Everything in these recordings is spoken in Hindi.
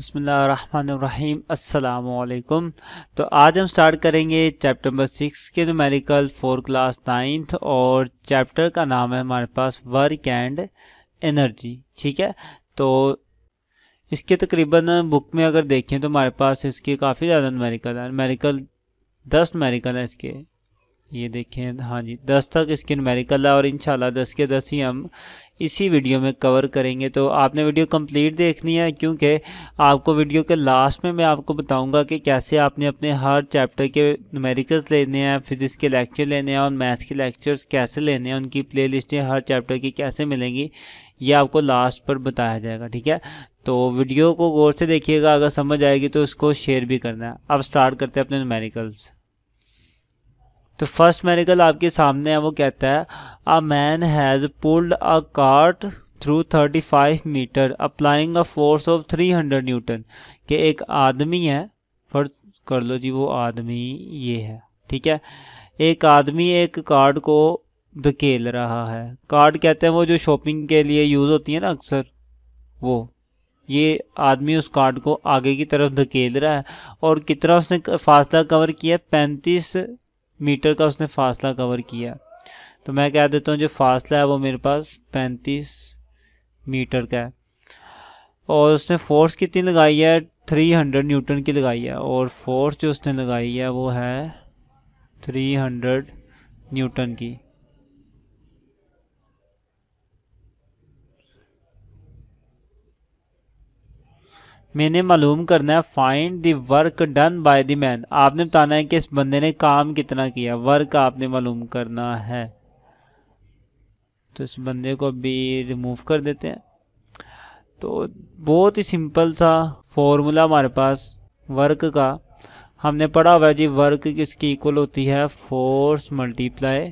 बसमीम् अल्लाम तो आज हम स्टार्ट करेंगे चैप्टर नंबर सिक्स के नुमेरिकल फोर क्लास नाइन्थ और चैप्टर का नाम है हमारे पास वर्क एंड एनर्जी ठीक है तो इसके तकरीबन बुक में अगर देखें तो हमारे पास इसके काफ़ी ज़्यादा नुमेरिकल है न्यूमेरिकल दस नुमेरिकल है इसके ये देखें हाँ जी दस तक इसकी न्यूमेरिकल है और इन दस के दस ही हम इसी वीडियो में कवर करेंगे तो आपने वीडियो कंप्लीट देखनी है क्योंकि आपको वीडियो के लास्ट में मैं आपको बताऊंगा कि कैसे आपने अपने हर चैप्टर के न्यूमेरिकल्स लेने हैं फिजिक्स के लेक्चर लेने हैं और मैथ्स के लेक्चर्स कैसे लेने हैं उनकी प्ले हर चैप्टर की कैसे मिलेंगी ये आपको लास्ट पर बताया जाएगा ठीक है तो वीडियो को गौर से देखिएगा अगर समझ आएगी तो उसको शेयर भी करना है अब स्टार्ट करते हैं अपने न्यूमेरिकल्स तो फर्स्ट मेडिकल आपके सामने है वो कहता है a man has pulled a cart through 35 metre applying a force of 300 newton के एक आदमी है फर्ज कर लो जी वो आदमी ये है ठीक है एक आदमी एक कार्ड को धकेल रहा है कार्ड कहते हैं वो जो शॉपिंग के लिए यूज़ होती है ना अक्सर वो ये आदमी उस कार्ड को आगे की तरफ धकेल रहा है और कितना उसने फासला कवर किया पैंतीस मीटर का उसने फासला कवर किया तो मैं कह देता हूँ जो फासला है वो मेरे पास पैंतीस मीटर का है और उसने फोर्स कितनी लगाई है थ्री हंड्रेड न्यूटन की लगाई है और फोर्स जो उसने लगाई है वो है थ्री हंड्रेड न्यूटन की मैंने मालूम करना है find the work done by the man आपने बताना है कि इस बंदे ने काम कितना किया वर्क आपने मालूम करना है तो इस बंदे को भी रिमूव कर देते हैं तो बहुत ही सिंपल था फॉर्मूला हमारे पास वर्क का हमने पढ़ा हुआ जी वर्क किसकी इक्वल होती है फोर्स मल्टीप्लाई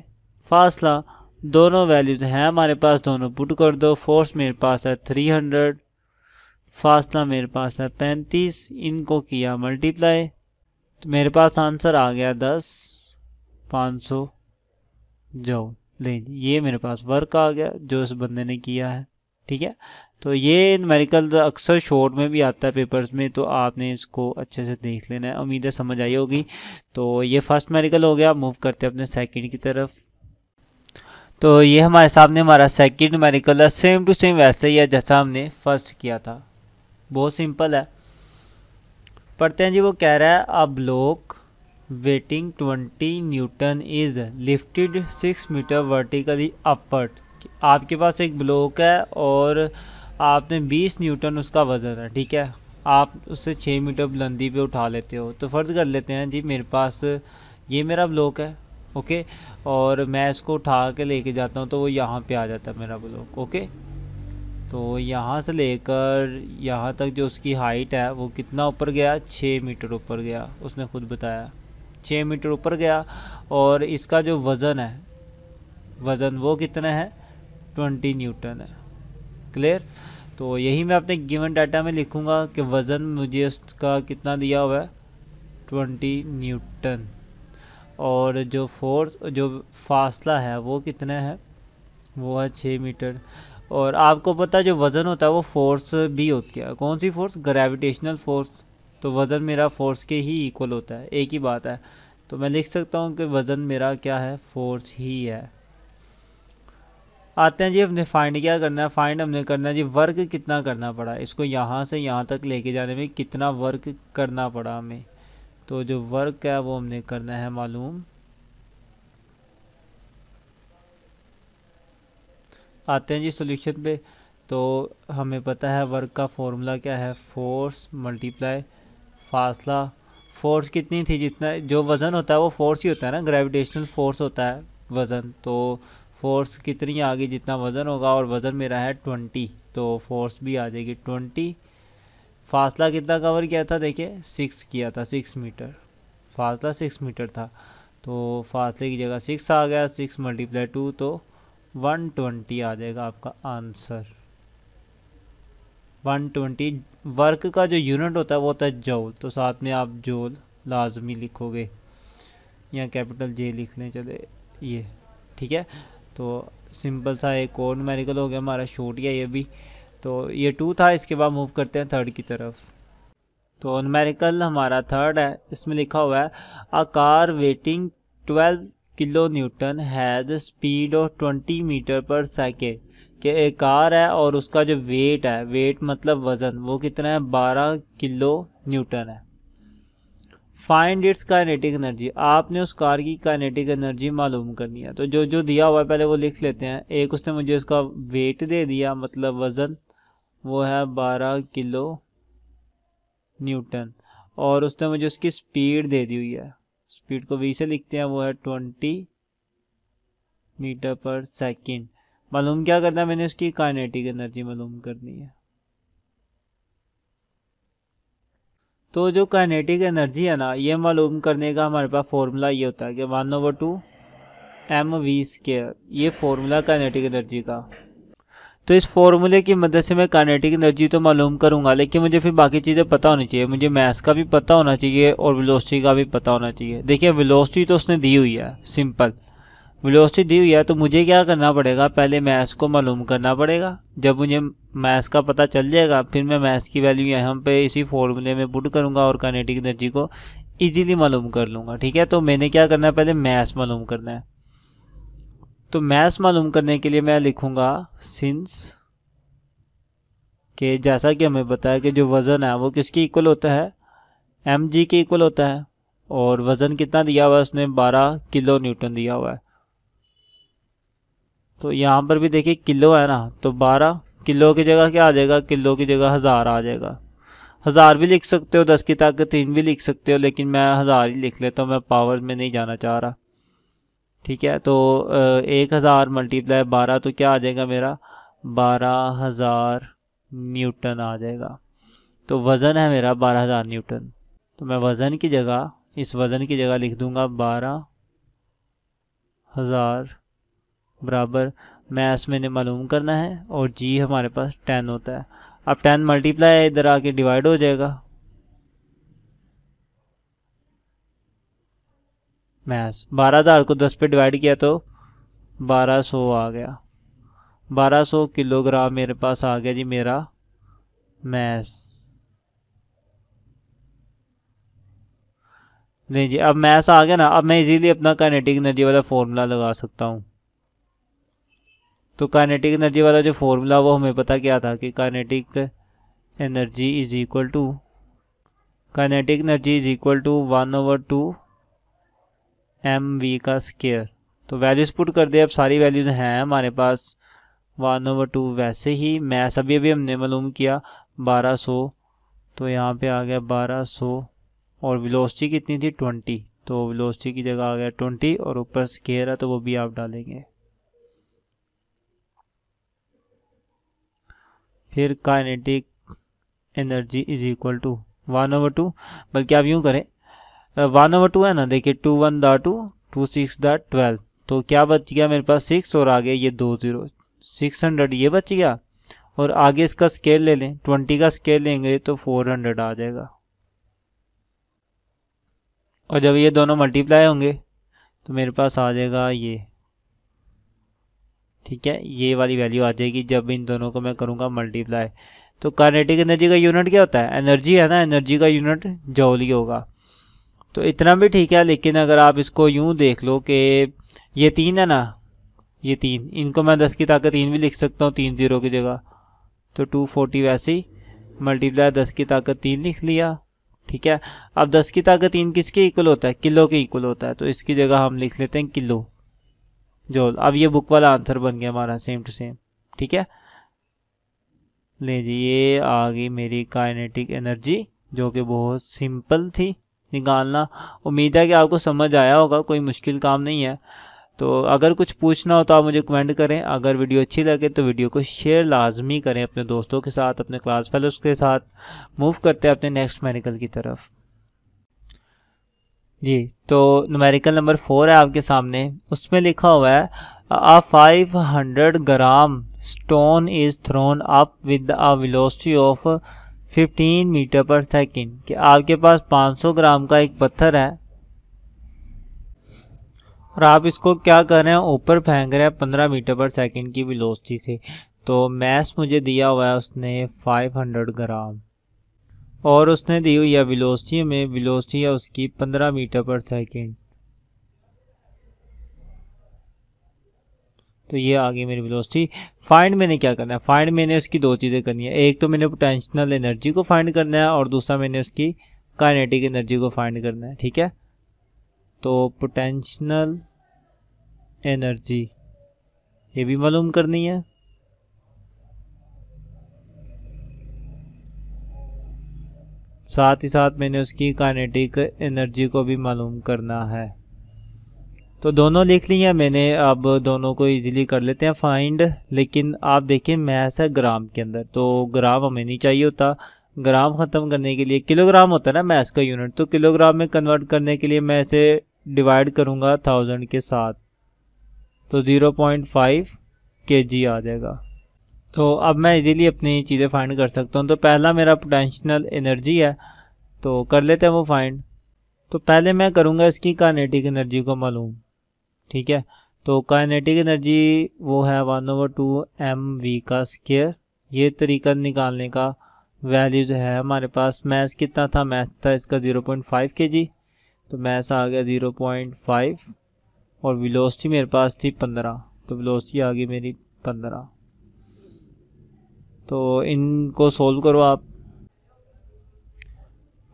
फासला दोनों वैल्यूज हैं हमारे पास दोनों पुट कर दो फोर्स मेरे पास है थ्री हंड्रेड फासला मेरे पास है पैंतीस इनको किया मल्टीप्लाई तो मेरे पास आंसर आ गया दस पाँच सौ जाओ ले ये मेरे पास वर्क आ गया जो इस बंदे ने किया है ठीक है तो ये मेरिकल अक्सर शॉर्ट में भी आता है पेपर्स में तो आपने इसको अच्छे से देख लेना है उम्मीद है समझ आई होगी तो ये फर्स्ट मेरिकल हो गया मूव करते हैं अपने सेकंड की तरफ तो ये हमारे सामने हमारा सेकंड मेरिकल है सेम टू सेम वैसे ही है जैसा हमने फर्स्ट किया था बहुत सिंपल है पढ़ते हैं जी वो कह रहा है a load weighting twenty newton is lifted six metre vertically upward आपके पास एक ब्लॉक है और आपने बीस न्यूटन उसका वज़न है ठीक है आप उससे छः मीटर बुलंदी पे उठा लेते हो तो फ़र्ज़ कर लेते हैं जी मेरे पास ये मेरा ब्लॉक है ओके और मैं इसको उठा के लेके जाता हूँ तो वो यहाँ पे आ जाता है मेरा ब्लॉक ओके तो यहाँ से लेकर यहाँ तक जो उसकी हाइट है वो कितना ऊपर गया छः मीटर ऊपर गया उसने खुद बताया छः मीटर ऊपर गया और इसका जो वज़न है वज़न वो कितना है ट्वेंटी न्यूटन है क्लियर तो यही मैं अपने गिवन डाटा में लिखूँगा कि वज़न मुझे उसका कितना दिया हुआ है ट्वेंटी न्यूटन और जो फोर्स जो फासला है वो कितना है वो है छः मीटर और आपको पता है जो वज़न होता है वो फ़ोर्स भी होती है कौन सी फ़ोर्स ग्रेविटेशनल फ़ोर्स तो वज़न मेरा फ़ोर्स के ही इक्वल होता है एक ही बात है तो मैं लिख सकता हूँ कि वज़न मेरा क्या है फ़ोर्स ही है आते हैं जी हमने फाइंड क्या करना है फाइंड हमने करना है जी वर्क कितना करना पड़ा इसको यहाँ से यहाँ तक लेके जाने में कितना वर्क करना पड़ा हमें तो जो वर्क है वो हमने करना है मालूम आते हैं जी सोल्यूशन पे तो हमें पता है वर्क का फॉर्मूला क्या है फोर्स मल्टीप्लाई फासला फोर्स कितनी थी जितना जो वज़न होता है वो फोर्स ही होता है ना ग्रेविटेशनल फोर्स होता है वज़न तो फोर्स कितनी आ गई जितना वज़न होगा और वज़न मेरा है ट्वेंटी तो फोर्स भी आ जाएगी ट्वेंटी फासला कितना कवर किया था देखिए सिक्स किया था सिक्स मीटर फासला सिक्स मीटर था तो फासले की जगह सिक्स आ गया सिक्स मल्टीप्लाई टू तो वन ट्वेंटी आ जाएगा आपका आंसर वन ट्वेंटी वर्क का जो यूनिट होता है वो होता है जोल तो साथ में आप जोल लाजमी लिखोगे या कैपिटल जे लिख लें चले ये ठीक है तो सिंपल सा एक और न्यूमेरिकल हो गया हमारा शॉर्ट गया ये भी तो ये टू था इसके बाद मूव करते हैं थर्ड की तरफ तो न्यूमेरिकल हमारा थर्ड है इसमें लिखा हुआ है a car weighting twelve kilo newton has speed of twenty metre per second कि एक कार है और उसका जो वेट है वेट मतलब वज़न वो कितना है बारह किलो न्यूटन है फाइंड इट्स काइनेटिक एनर्जी आपने उस कार की काइनेटिक एनर्जी मालूम करनी है तो जो जो दिया हुआ है पहले वो लिख लेते हैं एक उसने मुझे उसका वेट दे दिया मतलब वज़न वो है बारह किलो न्यूटन और उसने मुझे उसकी स्पीड दे दी हुई है स्पीड को वी से लिखते हैं वो है ट्वेंटी मीटर पर सेकेंड मालूम क्या करना है मैंने उसकी काइनेटिक एनर्जी मालूम करनी है तो जो काइनेटिक एनर्जी है ना ये मालूम करने का हमारे पास फॉर्मूला ये होता है कि one over two m v square ये फॉर्मूला काइनेटिक एनर्जी का तो इस फॉर्मूले की मदद से मैं कानेटिक एनर्जी तो मालूम करूँगा लेकिन मुझे फिर बाकी चीज़ें पता होनी चाहिए मुझे मैथ्स का भी पता होना चाहिए और वेलोसिटी का भी पता होना चाहिए देखिए वेलोसिटी तो उसने दी हुई है सिंपल वेलोसिटी दी हुई है तो मुझे क्या करना पड़ेगा पहले मैथ्स को मालूम करना पड़ेगा जब मुझे मैथ्स का पता चल जाएगा फिर मैं मैथ्स की वैल्यू यहाँ पे इसी फॉर्मूले में पुट करूँगा और कानेटिक एनर्जी को ईजिली मालूम कर लूँगा ठीक है तो मैंने क्या करना है पहले मैथ्स मालूम करना है तो मैथ्स मालूम करने के लिए मैं लिखूँगा सिंस कि जैसा कि हमें पता है कि जो वज़न है वो किसकी इक्वल होता है एम जी के इक्वल होता है और वज़न कितना दिया हुआ है उसने 12 किलो न्यूटन दिया हुआ है तो यहाँ पर भी देखिए किलो है ना तो 12 किलो की जगह क्या आ जाएगा किलो की जगह हज़ार आ जाएगा हज़ार भी लिख सकते हो दस की ताकत तीन भी लिख सकते हो लेकिन मैं हज़ार ही लिख लेता हूँ मैं पावर में नहीं जाना चाह रहा ठीक है तो एक हज़ार मल्टीप्लाई बारह तो क्या आ जाएगा मेरा बारह हज़ार न्यूटन आ जाएगा तो वज़न है मेरा बारह हज़ार न्यूटन तो मैं वज़न की जगह इस वज़न की जगह लिख दूंगा बारह हज़ार बराबर मैथ्स मैंने मालूम करना है और जी हमारे पास टेन होता है अब टेन मल्टीप्लाई इधर आके डिवाइड हो जाएगा मैथ बारह हज़ार को दस पे डिवाइड किया तो बारह सौ आ गया बारह सौ किलोग्राम मेरे पास आ गया जी मेरा मैथ नहीं जी अब मैथ्स आ गया ना अब मैं इजीली अपना काइनेटिक एनर्जी वाला फॉर्मूला लगा सकता हूँ तो काइनेटिक एनर्जी वाला जो फॉर्मूला वो हमें पता क्या था कि kinetic energy is equal to kinetic energy is equal to one over two m v का स्केयर तो वैल्यूज़ पुट कर दे अब सारी वैल्यूज़ हैं हमारे पास वन ओवर टू वैसे ही मैथ अभी अभी हमने मालूम किया बारह सौ तो यहाँ पे आ गया बारह सौ और वेलोसिटी कितनी थी ट्वेंटी तो विलोस्टी की जगह आ गया ट्वेंटी और ऊपर स्केयर है तो वो भी आप डालेंगे फिर kinetic energy is equal to one over two बल्कि आप यूँ करें वन ओवर टू है ना देखिए टू वन दा टू टू सिक्स दा ट्वेल्व तो क्या बच गया मेरे पास सिक्स और आगे ये दो ज़ीरो सिक्स हंड्रेड ये बच गया और आगे इसका स्केल ले लें ट्वेंटी का स्केल लेंगे तो फोर हंड्रेड आ जाएगा और जब ये दोनों मल्टीप्लाई होंगे तो मेरे पास आ जाएगा ये ठीक है ये वाली वैल्यू आ जाएगी जब इन दोनों को मैं करूँगा मल्टीप्लाई तो कार्नेटिक एनर्जी का यूनिट क्या होता है एनर्जी है ना एनर्जी का यूनिट जौली होगा तो इतना भी ठीक है लेकिन अगर आप इसको यूँ देख लो कि ये तीन है ना ये तीन इनको मैं दस की ताकत तीन भी लिख सकता हूँ तीन जीरो की जगह तो टू फोर्टी वैसे ही मल्टीप्लाई दस की ताकत तीन लिख लिया ठीक है अब दस की ताकत तीन किसके इक्वल होता है किलो के इक्वल होता है तो इसकी जगह हम लिख लेते हैं किलो जो अब ये बुक वाला आंसर बन गया हमारा सेम टू सेम ठीक है ले जी ये आ गई मेरी काइनेटिक एनर्जी जो कि बहुत सिंपल थी निकालना उम्मीद है कि आपको समझ आया होगा कोई मुश्किल काम नहीं है तो अगर कुछ पूछना हो तो आप मुझे कमेंट करें अगर वीडियो अच्छी लगे तो वीडियो को शेयर लाजमी करें अपने दोस्तों के साथ अपने क्लास फेलोज़ के साथ मूव करते हैं अपने नेक्स्ट मेडिकल की तरफ जी तो नमेरिकल नंबर फोर है आपके सामने उसमें लिखा हुआ है a 500 gram stone is thrown up with a velocity of 15 metre per second कि आपके पास 500 ग्राम का एक पत्थर है और आप इसको क्या कर रहे हैं ऊपर फेंक रहे हैं 15 मीटर पर सेकेंड की वेलोसिटी से तो मैस मुझे दिया हुआ है उसने 500 ग्राम और उसने दी हुई है वेलोसिटी में वेलोसिटी है उसकी 15 मीटर पर सेकेंड तो ये आ गई मेरी वेलोसिटी फाइंड मैंने क्या करना है फाइंड मैंने उसकी दो चीज़ें करनी है एक तो मैंने पोटेंशियल एनर्जी को फाइंड करना है और दूसरा मैंने उसकी काइनेटिक एनर्जी को फाइंड करना है ठीक है तो पोटेंशियल एनर्जी ये भी मालूम करनी है साथ ही साथ मैंने उसकी काइनेटिक एनर्जी को भी मालूम करना है तो दोनों लिख लिया मैंने अब दोनों को इजीली कर लेते हैं फाइंड लेकिन आप देखें मैस है ग्राम के अंदर तो ग्राम हमें नहीं चाहिए होता ग्राम ख़त्म करने के लिए किलोग्राम होता है ना मैस का यूनिट तो किलोग्राम में कन्वर्ट करने के लिए मैं इसे डिवाइड करूँगा थाउजेंड के साथ तो ज़ीरो पॉइंट फाइव के जी आ जाएगा तो अब मैं इजीली अपनी चीज़ें फाइंड कर सकता हूँ तो पहला मेरा पोटेंशनल एनर्जी है तो कर लेते हैं वो फाइंड तो पहले मैं करूँगा इसकी कानेटिक एनर्जी को मालूम ठीक है तो काइनेटिक एनर्जी वो है one over two m v का स्केयर ये तरीका निकालने का वैल्यूज़ है हमारे पास मैथ कितना था मैथ था इसका ज़ीरो पॉइंट फाइव के जी तो मैथ आ गया ज़ीरो पॉइंट फाइव और विलोस्टी मेरे पास थी पंद्रह तो विलोसिटी आ गई मेरी पंद्रह तो इनको सोल्व करो आप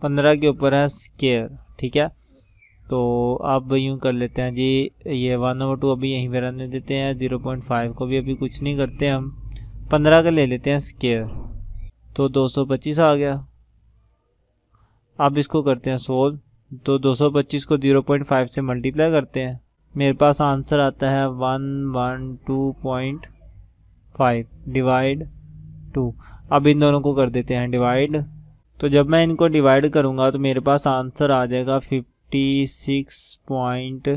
पंद्रह के ऊपर है स्केयर ठीक है तो अब यूँ कर लेते हैं जी ये वन और टू अभी यहीं पर रहने देते हैं ज़ीरो पॉइंट फाइव को भी अभी कुछ नहीं करते हम पंद्रह का ले लेते हैं स्केयर तो दो सौ पच्चीस आ गया अब इसको करते हैं सोल तो दो सौ पच्चीस को ज़ीरो पॉइंट फाइव से मल्टीप्लाई करते हैं मेरे पास आंसर आता है one one two point five divide two अब इन दोनों को कर देते हैं डिवाइड तो जब मैं इनको डिवाइड करूँगा तो मेरे पास आंसर आ जाएगा fif thirty six point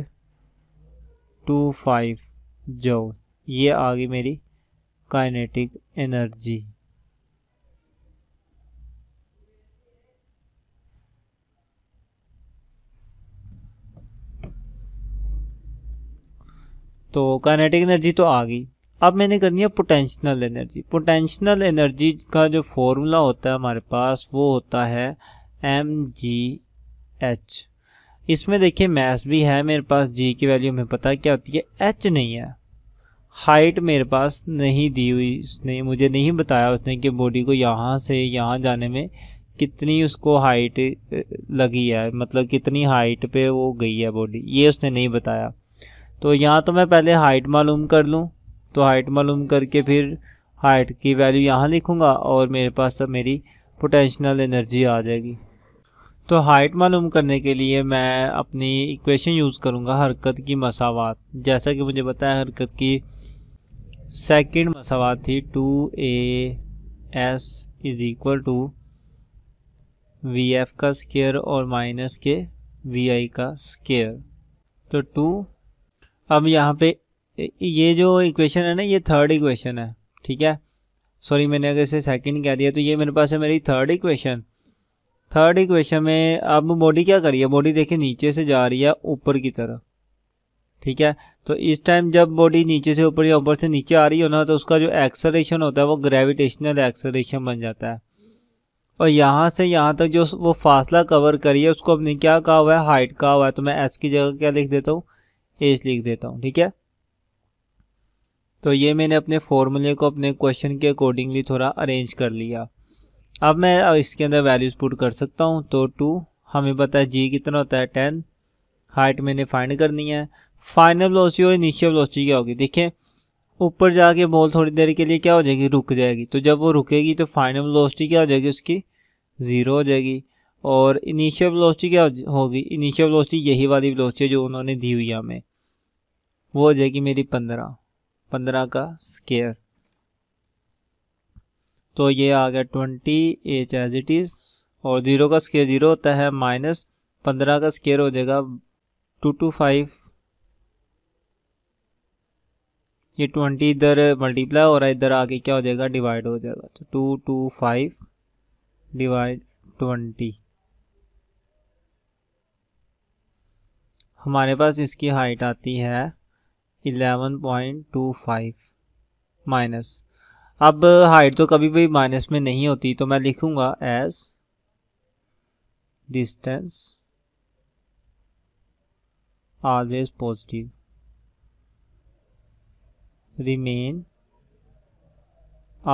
two five ये आ गई मेरी काइनेटिक एनर्जी तो काइनेटिक एनर्जी तो आ गई अब मैंने करनी है पोटेंशियल एनर्जी पोटेंशियल एनर्जी का जो फॉर्मूला होता है हमारे पास वो होता है एम जी एच इसमें देखिए मैथ भी है मेरे पास जी की वैल्यू हमें पता क्या होती है एच नहीं है हाइट मेरे पास नहीं दी हुई उसने मुझे नहीं बताया उसने कि बॉडी को यहाँ से यहाँ जाने में कितनी उसको हाइट लगी है मतलब कितनी हाइट पे वो गई है बॉडी ये उसने नहीं बताया तो यहाँ तो मैं पहले हाइट मालूम कर लूँ तो हाइट मालूम करके फिर हाइट की वैल्यू यहाँ लिखूँगा और मेरे पास सब मेरी पोटेंशनल एनर्जी आ जाएगी तो हाइट मालूम करने के लिए मैं अपनी इक्वेशन यूज़ करूँगा हरकत की मसावत जैसा कि मुझे बताया हरकत की सेकंड मसावत थी two a s is equal to v f का स्केयर और माइनस के वी आई का स्केयर तो टू अब यहाँ पे ये जो इक्वेशन है ना ये थर्ड इक्वेशन है ठीक है सॉरी मैंने अगर इसे सेकंड कह दिया तो ये मेरे पास है मेरी थर्ड इक्वेशन थर्ड इक्वेशन में अब बॉडी क्या करी है बॉडी देखिए नीचे से जा रही है ऊपर की तरफ ठीक है तो इस टाइम जब बॉडी नीचे से ऊपर या ऊपर से नीचे आ रही हो ना तो उसका जो एक्सलेशन होता है वो ग्रेविटेशनल एक्सलेशन बन जाता है और यहाँ से यहाँ तक जो वो फासला कवर करिए उसको अपने क्या कहा हुआ है हाइट कहा हुआ है तो मैं एस की जगह क्या लिख देता हूँ एज लिख देता हूँ ठीक है तो ये मैंने अपने फॉर्मूले को अपने क्वेश्चन के अकॉर्डिंगली थोड़ा अरेंज कर लिया अब मैं इसके अंदर वैल्यूज़ पुट कर सकता हूँ तो टू हमें पता है जी कितना होता है टेन हाइट मैंने फाइंड करनी है फाइनल वेलोसिटी और इनिशियल वेलोसिटी क्या होगी देखिए ऊपर जाके बॉल थोड़ी देर के लिए क्या हो जाएगी रुक जाएगी तो जब वो रुकेगी तो फाइनल वेलोसिटी क्या हो जाएगी उसकी ज़ीरो हो जाएगी और इनिशियल वेलोसिटी क्या होगी इनिशियल वेलोसिटी यही वाली वेलोसिटी जो उन्होंने दी हुई हमें वो हो जाएगी मेरी पंद्रह पंद्रह का स्केयर तो ये आ गया twenty h as it is और ज़ीरो का स्केयर ज़ीरो होता है माइनस पंद्रह का स्केयर हो जाएगा टू टू फाइव ये ट्वेंटी इधर मल्टीप्लाई हो रहा है इधर आके क्या हो जाएगा डिवाइड हो जाएगा तो two two five divide twenty हमारे पास इसकी हाइट आती है eleven point two five minus अब हाइट तो कभी भी माइनस में नहीं होती तो मैं लिखूँगा as distance always positive remain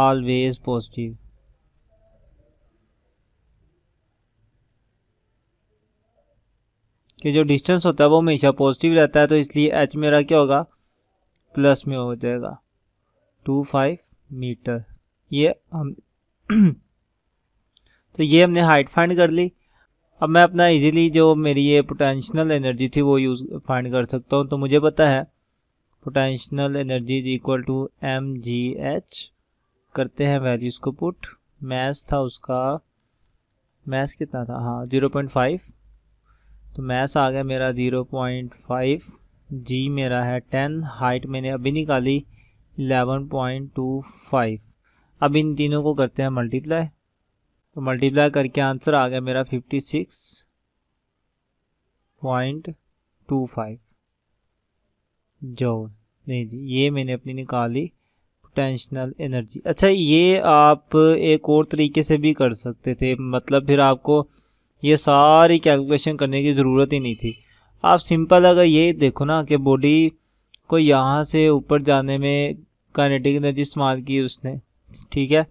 always positive कि जो डिस्टेंस होता है वो हमेशा पॉजिटिव रहता है तो इसलिए एच मेरा क्या होगा प्लस में हो जाएगा टू फाइव मीटर ये हम तो ये हमने हाइट फाइंड कर ली अब मैं अपना इजीली जो मेरी ये पोटेंशियल एनर्जी थी वो यूज़ फाइंड कर सकता हूँ तो मुझे पता है potential energy is equal to m g h करते हैं वैल्यूज़ को पुट मैस था उसका मैस कितना था हाँ ज़ीरो पॉइंट फाइव तो मैस आ गया मेरा ज़ीरो पॉइंट फाइव जी मेरा है टेन हाइट मैंने अभी निकाली इलेवन पॉइंट टू फाइव अब इन तीनों को करते हैं मल्टीप्लाई तो मल्टीप्लाई करके आंसर आ गया मेरा fifty six point two five जो नहीं जी ये मैंने अपनी निकाली पोटेंशनल एनर्जी अच्छा ये आप एक और तरीके से भी कर सकते थे मतलब फिर आपको ये सारी कैलकुलेशन करने की ज़रूरत ही नहीं थी आप सिंपल अगर ये देखो ना कि बॉडी को यहाँ से ऊपर जाने में काइनेटिक एनर्जी इस्तेमाल की उसने ठीक है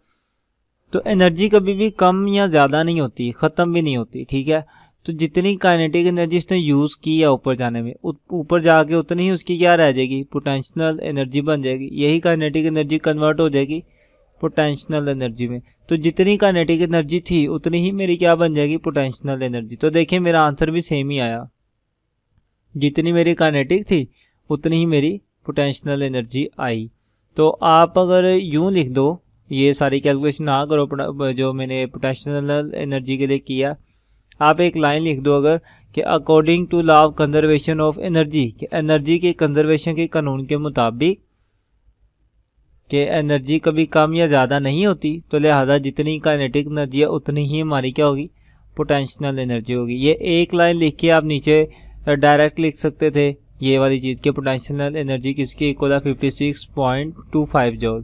तो एनर्जी कभी भी कम या ज़्यादा नहीं होती ख़त्म भी नहीं होती ठीक है तो जितनी काइनेटिक एनर्जी इसने यूज़ की है ऊपर जाने में ऊपर जाके उतनी ही उसकी क्या रह जाएगी पोटेंशनल एनर्जी बन जाएगी यही काइनेटिक एनर्जी कन्वर्ट हो जाएगी पोटेंशनल एनर्जी में तो जितनी काइनेटिक एनर्जी थी उतनी ही मेरी क्या बन जाएगी पोटेंशनल एनर्जी तो देखिए मेरा आंसर भी सेम ही आया जितनी मेरी काइनेटिक थी उतनी ही मेरी पोटेंशियल एनर्जी आई तो आप अगर यूँ लिख दो ये सारी कैलकुलेशन ना करो जो मैंने पोटेंशियल एनर्जी के लिए किया आप एक लाइन लिख दो अगर कि according to law of conservation of energy कि एनर्जी के कंजर्वेशन के कानून के मुताबिक कि एनर्जी कभी कम या ज़्यादा नहीं होती तो लिहाजा जितनी काइनेटिक एनर्जी है उतनी ही हमारी क्या होगी पोटेंशियल एनर्जी होगी ये एक लाइन लिख के आप नीचे डायरेक्ट लिख सकते थे ये वाली चीज़ की पोटेंशियल एनर्जी किसकी इक्वल है fifty six point two five joule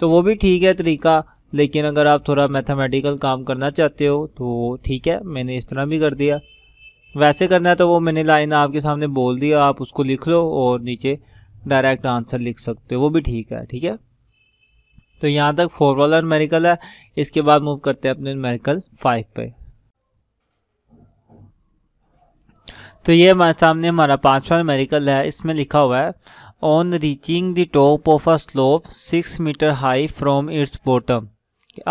तो वो भी ठीक है तरीका लेकिन अगर आप थोड़ा मैथमेटिकल काम करना चाहते हो तो ठीक है मैंने इस तरह भी कर दिया वैसे करना है तो वो मैंने लाइन आपके सामने बोल दिया आप उसको लिख लो और नीचे डायरेक्ट आंसर लिख सकते हो वो भी ठीक है ठीक है तो यहाँ तक फोर वाला मेरिकल है इसके बाद मूव करते हैं अपने मेरिकल फाइव पे तो ये हमारे सामने हमारा पांचवा मेरिकल है इसमें लिखा हुआ है on reaching the top of a slope six metre high from its bottom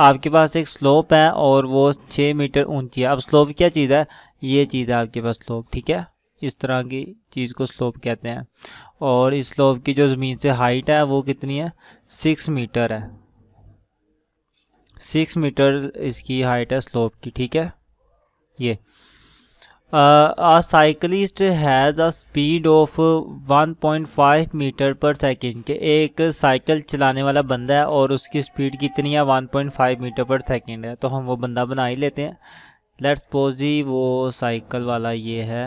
आपके पास एक स्लोप है और वो छः मीटर ऊंची है अब स्लोप क्या चीज़ है ये चीज़ है आपके पास स्लोप ठीक है इस तरह की चीज़ को स्लोप कहते हैं और इस स्लोप की जो ज़मीन से हाइट है वो कितनी है सिक्स मीटर है सिक्स मीटर इसकी हाइट है स्लोप की ठीक है ये Uh, a cyclist has a speed of 1.5 metre per second के एक साइकिल चलाने वाला बंदा है और उसकी स्पीड कितनी है 1.5 मीटर पर सेकंड है तो हम वो बंदा बना ही लेते हैं लेट्स सपोज जी वो साइकिल वाला ये है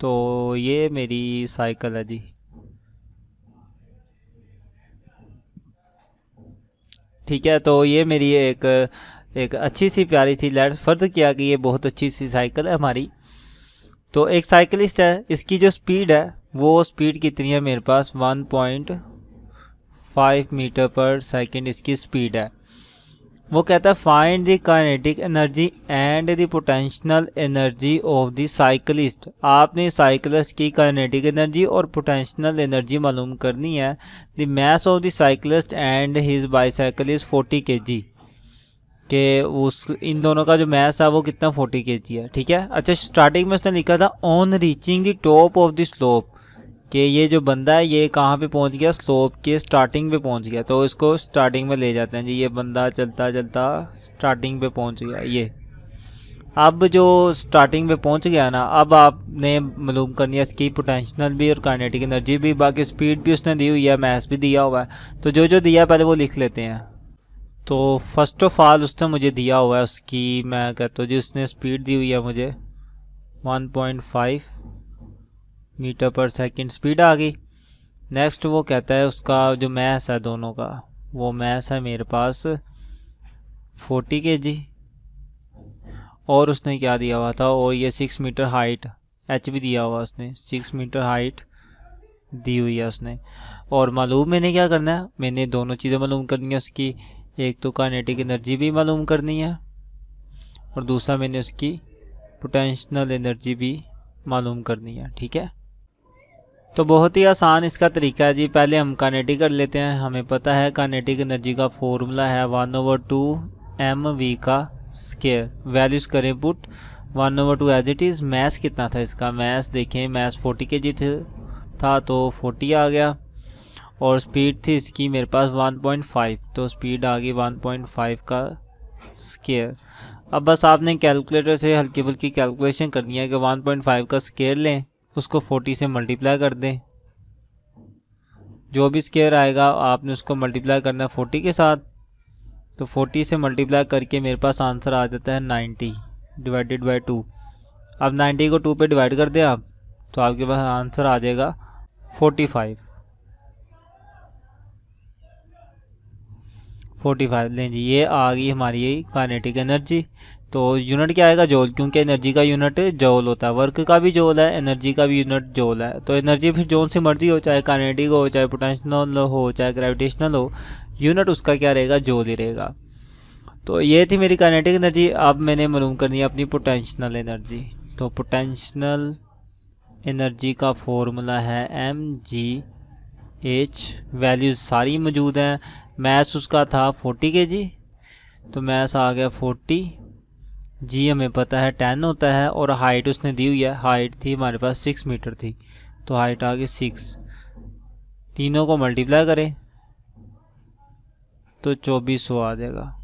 तो ये मेरी साइकिल है जी ठीक है तो ये मेरी एक एक अच्छी सी प्यारी सी लाइट फर्द किया कि ये बहुत अच्छी सी साइकिल है हमारी तो एक साइकिलिस्ट है इसकी जो स्पीड है वो स्पीड कितनी है मेरे पास 1.5 मीटर पर सेकंड इसकी स्पीड है वो कहता है find the kinetic energy and the potential energy of the cyclist आपने साइकिलिस्ट की काइनेटिक एनर्जी और पोटेंशियल एनर्जी मालूम करनी है the mass of the cyclist and his bicycle is forty k g के उस इन दोनों का जो मैथ है वो कितना फोर्टी के जी है ठीक है अच्छा स्टार्टिंग में उसने लिखा था on reaching the top of the slope कि ये जो बंदा है ये कहाँ पे पहुँच गया स्लोप के स्टार्टिंग पे पहुँच गया तो इसको स्टार्टिंग में ले जाते हैं जी ये बंदा चलता चलता स्टार्टिंग पे पहुँच गया ये अब जो स्टार्टिंग पे पहुँच गया ना अब आपने मालूम करनी है इसकी पोटेंशनल भी और कानेटिक एनर्जी भी बाकी स्पीड भी उसने दी हुई है मैथ भी दिया हुआ है तो जो जो दिया पहले वो लिख लेते हैं तो फर्स्ट ऑफ ऑल उसने मुझे दिया हुआ है उसकी मैं कहता हूँ जी उसने स्पीड दी हुई है मुझे one metre per second speed आ गई नेक्स्ट वो कहता है उसका जो मैस है दोनों का वो मैस है मेरे पास फोर्टी के जी और उसने क्या दिया हुआ था और ये सिक्स मीटर हाइट एच भी दिया हुआ उसने सिक्स मीटर हाइट दी हुई है उसने और मालूम मैंने क्या करना है मैंने दोनों चीज़ें मालूम करनी है उसकी एक तो कानेटिक एनर्जी भी मालूम करनी है और दूसरा मैंने उसकी पोटेंशनल एनर्जी भी मालूम करनी है ठीक है तो बहुत ही आसान इसका तरीका है जी पहले हम कानेटिक कर लेते हैं हमें पता है कानेटिक एनर्जी का फॉर्मूला है one over two m v का स्केयर वैल्यूज करें put one over two as it is mass कितना था इसका मैथ देखें मैथ फोर्टी के जी थे था तो फोर्टी आ गया और स्पीड थी इसकी मेरे पास वन पॉइंट फाइव तो स्पीड आ गई वन पॉइंट फाइव का स्केयर अब बस आपने कैलकुलेटर से हल्की फुल्की कैलकुलेशन दिया है कि वन पॉइंट फाइव का स्केयर लें उसको फोर्टी से मल्टीप्लाई कर दें जो भी स्केयर आएगा आपने उसको मल्टीप्लाई करना है फोर्टी के साथ तो फोर्टी से मल्टीप्लाई करके मेरे पास आंसर आ जाता है नाइन्टी डिवाइडेड बाई टू अब नाइन्टी को टू पे डिवाइड कर दें आप तो आपके पास आंसर आ जाएगा फोर्टी फाइव फोर्टी फाइव लें जी ये आ गई हमारी कानेटिक एनर्जी तो यूनिट क्या आएगा जोल क्योंकि एनर्जी का यूनिट जोल होता है वर्क का भी जोल है एनर्जी का भी यूनिट जोल है तो एनर्जी फिर जोन से मर्जी हो चाहे कानेटिक हो चाहे पोटेंशनल हो चाहे ग्रेविटेशनल हो यूनिट उसका क्या रहेगा जोल ही रहेगा तो ये थी मेरी कानेटिक एनर्जी अब मैंने मालूम करनी तो है अपनी पोटेंशनल एनर्जी तो पोटेंशनल एनर्जी का फॉर्मूला है एम जी एच वैल्यूज़ सारी मौजूद हैं मैथ्स उसका था फोर्टी के जी तो मैथ्स आ गया फोर्टी जी हमें पता है टेन होता है और हाइट उसने दी हुई है हाइट थी हमारे पास सिक्स मीटर थी तो हाइट आ गई सिक्स तीनों को मल्टीप्लाई करें तो चौबीस सौ आ जाएगा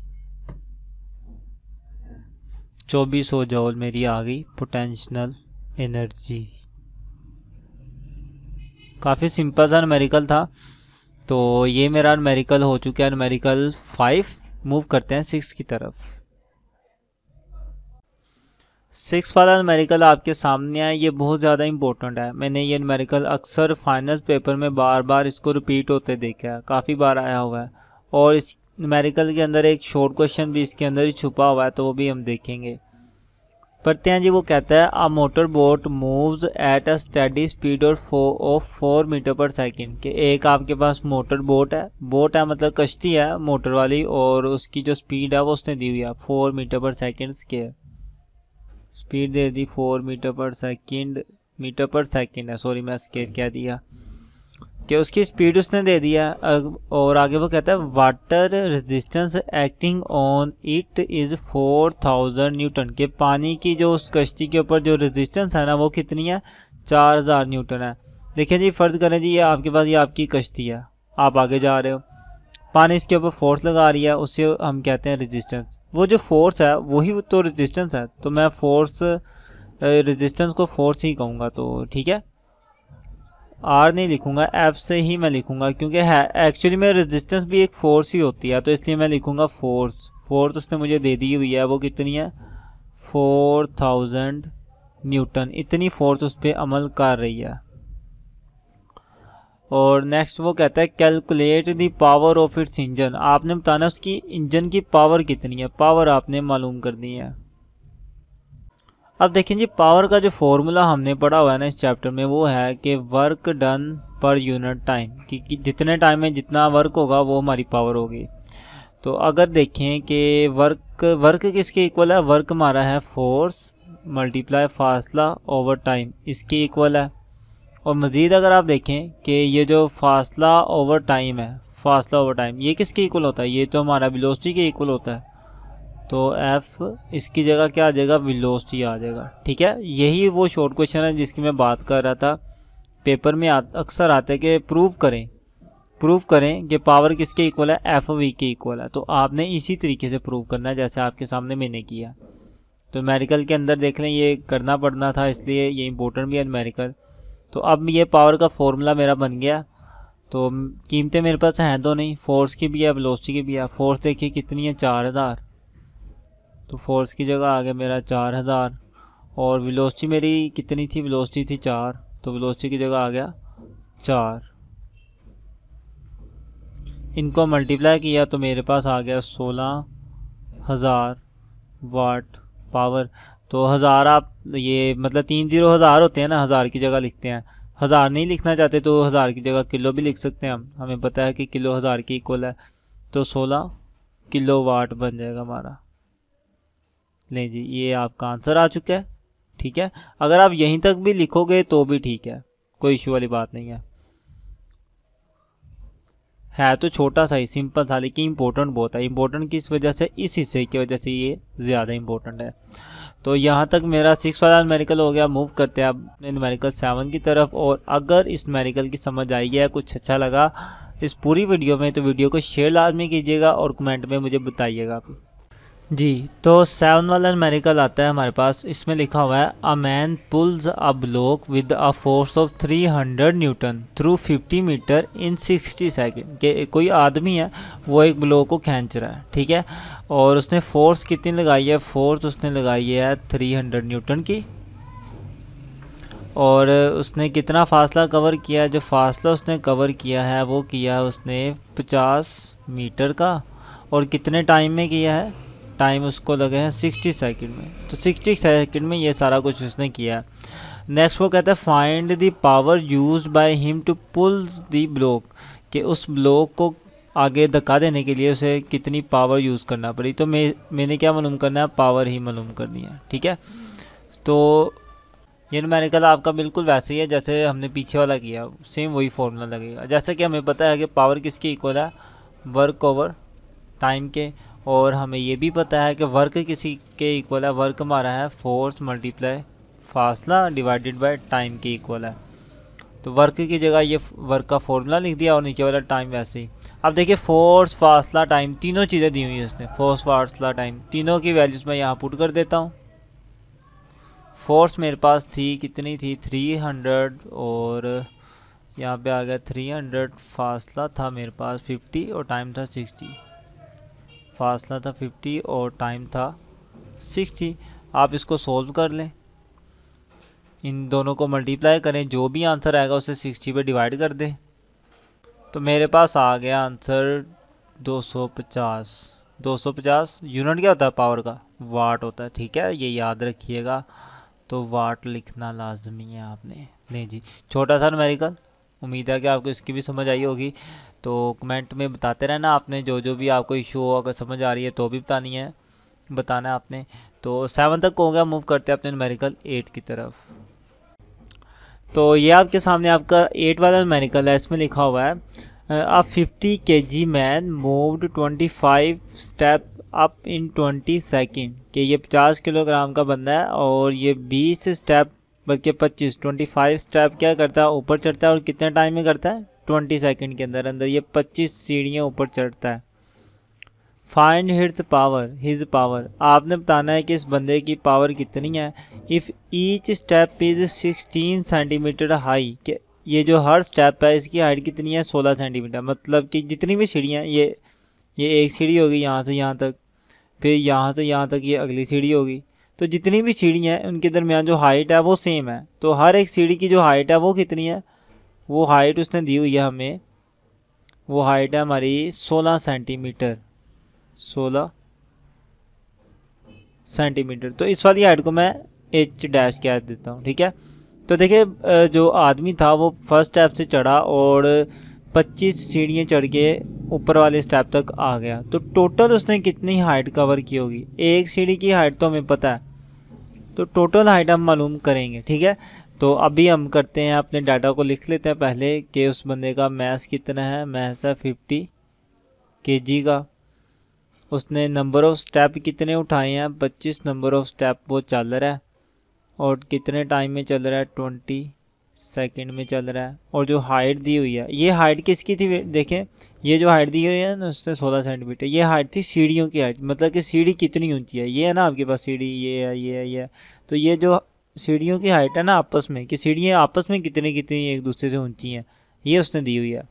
चौबीस सौ जोल मेरी आ गई पोटेंशनल एनर्जी काफ़ी सिंपल सा नमेरिकल था तो ये मेरा नमेरिकल हो चुका है नमेरिकल फाइव मूव करते हैं सिक्स की तरफ सिक्स वाला नमेरिकल आपके सामने आया ये बहुत ज़्यादा इंपॉर्टेंट है मैंने ये नमेरिकल अक्सर फाइनल पेपर में बार बार इसको रिपीट होते देखा है काफ़ी बार आया हुआ है और इस नमेरिकल के अंदर एक शॉर्ट क्वेश्चन भी इसके अंदर ही छुपा हुआ है तो वो भी हम देखेंगे पढ़ते हैं जी वो कहता है a motor boat moves at a steady speed और fo of four metre per second के एक आपके पास मोटर बोट है बोट है मतलब कश्ती है मोटर वाली और उसकी जो स्पीड है वो उसने दी हुई है four metre per second square speed दे दी four metre per second metre per second है सॉरी मैं स्केर कह दिया कि उसकी स्पीड उसने दे दिया और आगे वो कहता है water resistance acting on it is four thousand newton के पानी की जो उस कश्ती के ऊपर जो रेजिस्टेंस है ना वो कितनी है चार हज़ार न्यूटन है देखिए जी फ़र्ज़ करें जी ये आपके पास ये आपकी कश्ती है आप आगे जा रहे हो पानी इसके ऊपर फोर्स लगा रही है उससे हम कहते हैं रजिस्टेंस वो जो फोर्स है वही तो रेजिस्टेंस है तो मैं फोर्स रेजिस्टेंस को फोर्स ही कहूँगा तो ठीक है आर नहीं लिखूँगा एफ से ही मैं लिखूँगा क्योंकि है एक्चुअली में रेजिस्टेंस भी एक फोर्स ही होती है तो इसलिए मैं लिखूँगा फोर्स फोर्स उसने मुझे दे दी हुई है वो कितनी है फोर थाउजेंड न्यूटन इतनी फोर्स उस पर अमल कर रही है और नेक्स्ट वो कहता है calculate the power of its engine आपने बताना उसकी इंजन की पावर कितनी है पावर आपने मालूम करनी है अब देखें जी पावर का जो फॉर्मूला हमने पढ़ा हुआ है ना इस चैप्टर में वो है कि work done per unit time कि जितने टाइम में जितना वर्क होगा वो हमारी पावर होगी तो अगर देखें कि वर्क वर्क किसके इक्वल है वर्क हमारा है फोर्स मल्टीप्लाई फासला ओवर टाइम इसके इक्वल है और मज़ीद अगर आप देखें कि ये जो फासला ओवर टाइम है फासला ओवर टाइम ये किसके इक्वल होता है ये तो हमारा विलोसिटी के इक्वल होता है तो एफ़ इसकी जगह क्या आ जाएगा विलोसिटी आ जाएगा ठीक है यही वो शॉर्ट क्वेश्चन है जिसकी मैं बात कर रहा था पेपर में अक्सर आते हैं कि प्रूव करें प्रूव करें कि पावर किसके इक्वल है एफ वी के इक्वल है तो आपने इसी तरीके से प्रूव करना है जैसे आपके सामने मैंने किया तो मेडिकल के अंदर देख लें ये करना पड़ना था इसलिए ये इंपॉर्टेंट भी है मेडिकल तो अब ये पावर का फॉर्मूला मेरा बन गया तो कीमतें मेरे पास हैं तो नहीं फोर्स की भी है वेलोसिटी की भी है फोर्स देखिए कितनी है चार हज़ार तो फोर्स की जगह आ गया मेरा चार हज़ार और वेलोसिटी मेरी कितनी थी वेलोसिटी थी चार तो वेलोसिटी की जगह आ गया चार इनको मल्टीप्लाई किया तो मेरे पास आ गया सोलह हज़ार वाट पावर तो हज़ार आप ये मतलब तीन जीरो हज़ार होते हैं ना हज़ार की जगह लिखते हैं हज़ार नहीं लिखना चाहते तो हज़ार की जगह किलो भी लिख सकते हैं हम हमें पता है कि किलो हज़ार की इक्वल है तो सोलह किलो वाट बन जाएगा हमारा नहीं जी ये आपका आंसर आ चुका है ठीक है अगर आप यहीं तक भी लिखोगे तो भी ठीक है कोई इशू वाली बात नहीं है है तो छोटा सा ही सिंपल था लेकिन इम्पोर्टेंट बहुत है इम्पोर्टेंट किस वजह से इस हिस्से की वजह से ये ज़्यादा इम्पोर्टेंट है तो यहाँ तक मेरा सिक्स वाला मेरिकल हो गया मूव करते हैं अपने मेरिकल सेवन की तरफ और अगर इस मेरिकल की समझ आई है कुछ अच्छा लगा इस पूरी वीडियो में तो वीडियो को शेयर लाजमी कीजिएगा और कमेंट में मुझे बताइएगा जी तो सेवन वाला न्यूमेरिकल आता है हमारे पास इसमें लिखा हुआ है a man pulls a block with a force of 300 newton through fifty metre in 60 second के कोई आदमी है वो एक ब्लॉक को खींच रहा है ठीक है और उसने फोर्स कितनी लगाई है फोर्स उसने लगाई है 300 न्यूटन की और उसने कितना फासला कवर किया है जो फासला उसने कवर किया है वो किया है उसने पचास मीटर का और कितने टाइम में किया है टाइम उसको लगे हैं सिक्सटी सेकेंड में तो सिक्सटी सेकेंड में ये सारा कुछ उसने किया नेक्स्ट वो कहता है find the power use by him to pull the block कि उस ब्लॉक को आगे धक्का देने के लिए उसे कितनी पावर यूज़ करना पड़ी तो मैं मैंने क्या मालूम करना है पावर ही मालूम करनी है ठीक है तो ये कहा आपका बिल्कुल वैसे ही है जैसे हमने पीछे वाला किया सेम वही फॉर्मूला लगेगा जैसे कि हमें पता है कि पावर किसकी इक्वल है वर्क ओवर टाइम के और हमें ये भी पता है कि वर्क किसी के इक्वल है वर्क हमारा है फोर्स मल्टीप्लाई फासला डिवाइडेड बाय टाइम के इक्वल है तो वर्क की जगह ये वर्क का फॉर्मूला लिख दिया और नीचे वाला टाइम वैसे ही अब देखिए फोर्स फासला टाइम तीनों चीज़ें दी हुई हैं उसने फोर्स फासला टाइम तीनों की वैल्यूज़ मैं यहाँ पुट कर देता हूँ फोर्स मेरे पास थी कितनी थी थ्री हंड्रेड और यहाँ पे आ गया थ्री हंड्रेड फासला था मेरे पास फिफ्टी और टाइम था सिक्सटी फासला था 50 और टाइम था 60 आप इसको सोल्व कर लें इन दोनों को मल्टीप्लाई करें जो भी आंसर आएगा उसे 60 पे डिवाइड कर दें तो मेरे पास आ गया आंसर 250 250 यूनिट क्या होता है पावर का वाट होता है ठीक है ये याद रखिएगा तो वाट लिखना लाजमी है आपने नहीं जी छोटा सा नमेरिकल उम्मीद है कि आपको इसकी भी समझ आई होगी तो कमेंट में बताते रहना आपने जो जो भी आपको इशू हो अगर समझ आ रही है तो भी बतानी है बताना है आपने तो सेवन तक हो गया मूव करते हैं अपने मेरिकल एट की तरफ तो ये आपके सामने आपका एट वाला मेरिकल है इसमें लिखा हुआ है a fifty k g man moved twenty five step up in twenty second कि ये पचास किलोग्राम का बंदा है और ये बीस स्टेप बल्कि पच्चीस ट्वेंटी फाइव स्टेप क्या करता है ऊपर चढ़ता है और कितने टाइम में करता है ट्वेंटी सेकेंड के अंदर अंदर ये पच्चीस सीढ़ियाँ ऊपर चढ़ता है find his power his power आपने बताना है कि इस बंदे की पावर कितनी है if each step is sixteen centimetre high के ये जो हर स्टेप है इसकी हाइट कितनी है सोलह सेंटीमीटर मतलब कि जितनी भी सीढ़ियाँ ये ये एक सीढ़ी होगी यहाँ से यहाँ तक फिर यहाँ से यहाँ तक ये अगली सीढ़ी होगी तो जितनी भी सीढ़ियाँ हैं उनके दरमियान जो हाइट है वो सेम है तो हर एक सीढ़ी की जो हाइट है वो कितनी है वो हाइट उसने दी हुई है हमें वो हाइट है हमारी सोलह सेंटीमीटर सोलह सेंटीमीटर तो इस वाली हाइट को मैं एच डैश क्या देता हूँ ठीक है तो देखिए जो आदमी था वो फर्स्ट स्टेप से चढ़ा और 25 सीढ़ियाँ चढ़ के ऊपर वाले स्टेप तक आ गया तो टोटल उसने कितनी हाइट कवर की होगी एक सीढ़ी की हाइट तो हमें पता है तो टोटल हाइट हम मालूम करेंगे ठीक है तो अभी हम करते हैं अपने डाटा को लिख लेते हैं पहले कि उस बंदे का मैस कितना है मैस है फिफ्टी के जी का उसने नंबर ऑफ़ स्टेप कितने उठाए हैं पच्चीस नंबर ऑफ़ स्टेप वो चल रहा है और कितने टाइम में चल रहा है ट्वेंटी सेकंड में चल रहा है और जो हाइट दी हुई है ये हाइट किसकी थी देखें ये जो हाइट दी हुई है ना उसने सोलह सेंटीमीटर ये हाइट थी सीढ़ियों की हाइट मतलब कि सीढ़ी कितनी ऊंची है ये है ना आपके पास सीढ़ी ये है ये है ये है तो ये जो सीढ़ियों की हाइट है ना आपस में कि सीढ़ियाँ आपस में कितनी कितनी एक दूसरे से ऊंची हैं ये उसने दी हुई है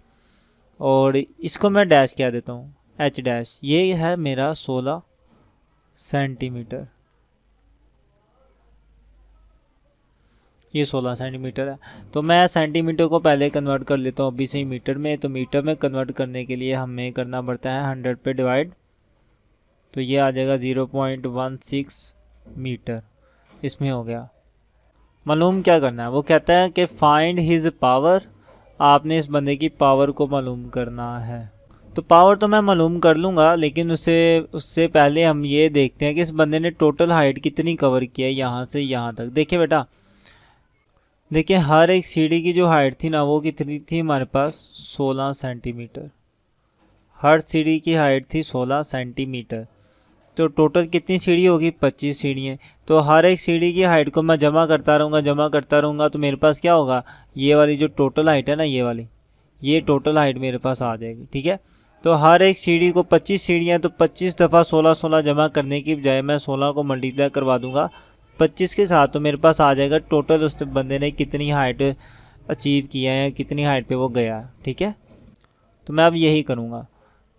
और इसको मैं डैश क्या देता हूँ एच डैश ये है मेरा सोलह सेंटीमीटर ये सोलह सेंटीमीटर है तो मैं सेंटीमीटर को पहले कन्वर्ट कर लेता हूँ अभी से ही मीटर में तो मीटर में कन्वर्ट करने के लिए हमें करना पड़ता है हंड्रेड पे डिवाइड तो ये आ जाएगा zero point one six metre इसमें हो गया मालूम क्या करना है वो कहता है कि फाइंड हिज पावर आपने इस बंदे की पावर को मालूम करना है तो पावर तो मैं मालूम कर लूँगा लेकिन उसे उससे पहले हम ये देखते हैं कि इस बंदे ने टोटल हाइट कितनी कवर किया है यहाँ से यहाँ तक देखिए बेटा देखिए हर एक सीढ़ी की जो हाइट थी ना वो कितनी थी हमारे पास 16 सेंटीमीटर हर सीढ़ी की हाइट थी 16 सेंटीमीटर तो टोटल कितनी सीढ़ी होगी पच्चीस सीढ़ियाँ तो हर एक सीढ़ी की हाइट को मैं जमा करता रहूँगा जमा करता रहूँगा तो मेरे पास क्या होगा ये वाली जो टोटल हाइट है ना ये वाली ये टोटल हाइट मेरे पास आ जाएगी ठीक है तो हर एक सीढ़ी को 25 सीढ़ियाँ तो 25 दफ़ा 16 16 जमा करने की बजाय मैं 16 को मल्टीप्लाई करवा दूंगा 25 के साथ तो मेरे पास आ जाएगा टोटल उस बंदे ने कितनी हाइट अचीव किया है कितनी हाइट पे वो गया ठीक है तो मैं अब यही करूँगा